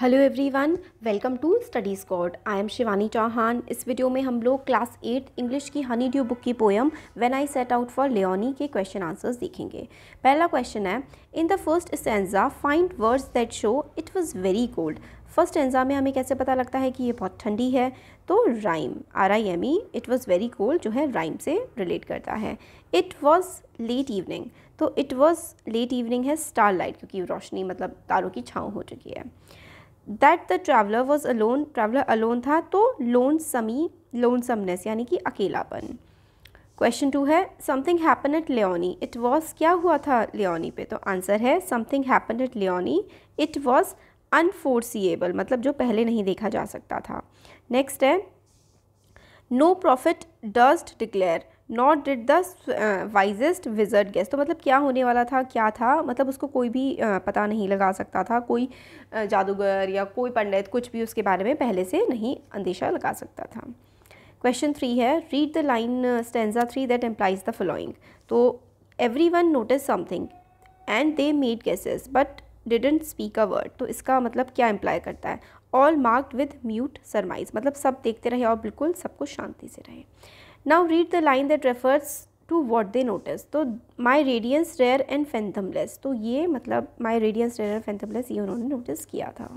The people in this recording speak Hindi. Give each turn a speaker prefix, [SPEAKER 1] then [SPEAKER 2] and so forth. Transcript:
[SPEAKER 1] hello everyone welcome to study Scott I am Shivani Chauhan इस वीडियो में हम लोग क्लास एट इंग्लिश की हनी ड्यू बुक की poem when I set out for Lyonnesse के क्वेश्चन आंसर्स देखेंगे पहला क्वेश्चन है in the first stanza find words that show it was very cold first stanza में हमें कैसे पता लगता है कि ये बहुत ठंडी है तो rhyme R I M E it was very cold जो है राइम से रिलेट करता है इट वॉज़ लेट इवनिंग तो इट वॉज़ लेट इवनिंग है स्टार लाइट क्योंकि रोशनी मतलब तारों की छाँव हो चुकी है that the traveller was alone traveller alone था तो लोन समी लोन समनेस यानी कि अकेलापन क्वेश्चन टू है something happen at Lyonnesse it was क्या हुआ था लेनी पे तो आंसर है something happen at Lyonnesse it was unforeseeable मतलब जो पहले नहीं देखा जा सकता था नेक्स्ट है no prophet durst declare not did the wisest wizard guessed तो मतलब क्या होने वाला था क्या था मतलब उसको कोई भी uh, पता नहीं लगा सकता था कोई uh, जादूगर या कोई पंडित कुछ भी उसके बारे में पहले से नहीं अंदेशा लगा सकता था क्वेश्चन थ्री है read the line stanza three that implies the following तो every one notice something and they made guesses but didn't speak a word तो इसका मतलब क्या इम्प्लाई करता है all marked with mute surmise मतलब सब देखते रहे और बिल्कुल सब कुछ शांति से रहे now read the line that refers to what they notice तो my radiance rare and fathomless तो ये मतलब my radiance rare and fathomless ये उन्होंने नोटिस किया था